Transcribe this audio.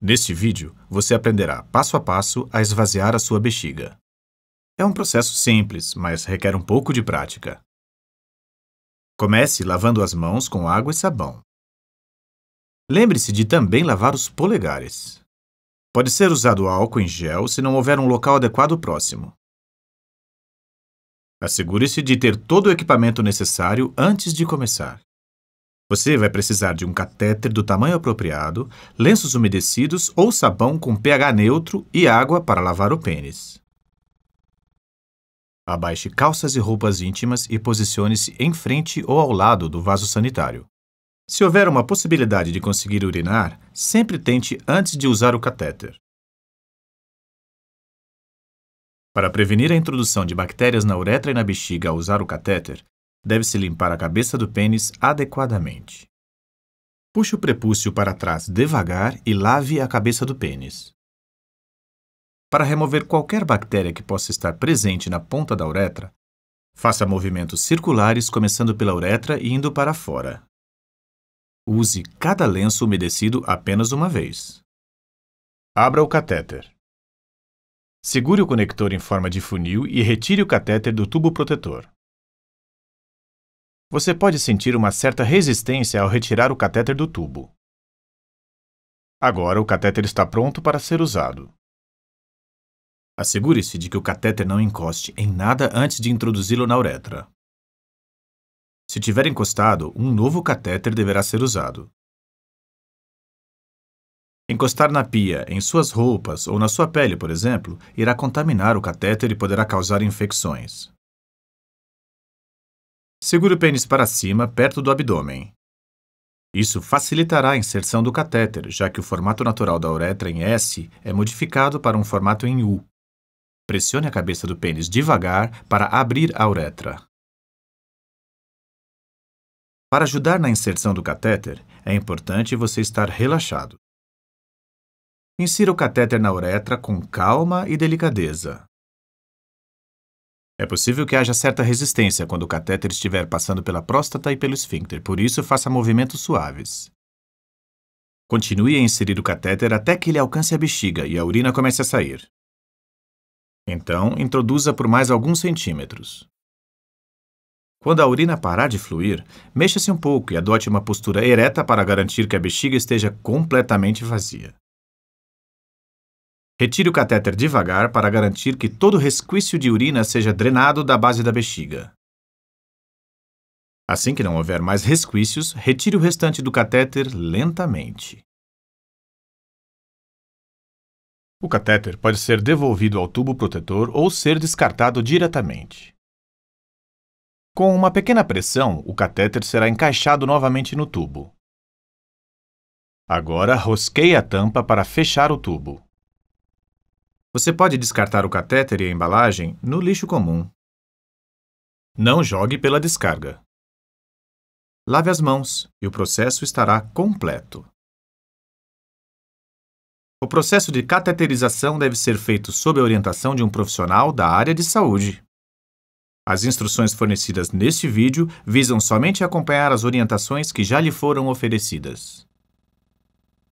Neste vídeo, você aprenderá passo a passo a esvaziar a sua bexiga. É um processo simples, mas requer um pouco de prática. Comece lavando as mãos com água e sabão. Lembre-se de também lavar os polegares. Pode ser usado álcool em gel se não houver um local adequado próximo. Assegure-se de ter todo o equipamento necessário antes de começar. Você vai precisar de um catéter do tamanho apropriado, lenços umedecidos ou sabão com pH neutro e água para lavar o pênis. Abaixe calças e roupas íntimas e posicione-se em frente ou ao lado do vaso sanitário. Se houver uma possibilidade de conseguir urinar, sempre tente antes de usar o catéter. Para prevenir a introdução de bactérias na uretra e na bexiga ao usar o catéter, deve-se limpar a cabeça do pênis adequadamente. Puxe o prepúcio para trás devagar e lave a cabeça do pênis. Para remover qualquer bactéria que possa estar presente na ponta da uretra, faça movimentos circulares começando pela uretra e indo para fora. Use cada lenço umedecido apenas uma vez. Abra o catéter. Segure o conector em forma de funil e retire o catéter do tubo protetor. Você pode sentir uma certa resistência ao retirar o catéter do tubo. Agora o catéter está pronto para ser usado. Assegure-se de que o catéter não encoste em nada antes de introduzi-lo na uretra. Se tiver encostado, um novo catéter deverá ser usado. Encostar na pia, em suas roupas ou na sua pele, por exemplo, irá contaminar o catéter e poderá causar infecções. Segure o pênis para cima, perto do abdômen. Isso facilitará a inserção do catéter, já que o formato natural da uretra em S é modificado para um formato em U. Pressione a cabeça do pênis devagar para abrir a uretra. Para ajudar na inserção do catéter, é importante você estar relaxado. Insira o catéter na uretra com calma e delicadeza. É possível que haja certa resistência quando o catéter estiver passando pela próstata e pelo esfíncter, por isso faça movimentos suaves. Continue a inserir o catéter até que ele alcance a bexiga e a urina comece a sair. Então, introduza por mais alguns centímetros. Quando a urina parar de fluir, mexa-se um pouco e adote uma postura ereta para garantir que a bexiga esteja completamente vazia. Retire o catéter devagar para garantir que todo resquício de urina seja drenado da base da bexiga. Assim que não houver mais resquícios, retire o restante do catéter lentamente. O catéter pode ser devolvido ao tubo protetor ou ser descartado diretamente. Com uma pequena pressão, o catéter será encaixado novamente no tubo. Agora, rosqueie a tampa para fechar o tubo. Você pode descartar o catéter e a embalagem no lixo comum. Não jogue pela descarga. Lave as mãos e o processo estará completo. O processo de cateterização deve ser feito sob a orientação de um profissional da área de saúde. As instruções fornecidas neste vídeo visam somente acompanhar as orientações que já lhe foram oferecidas.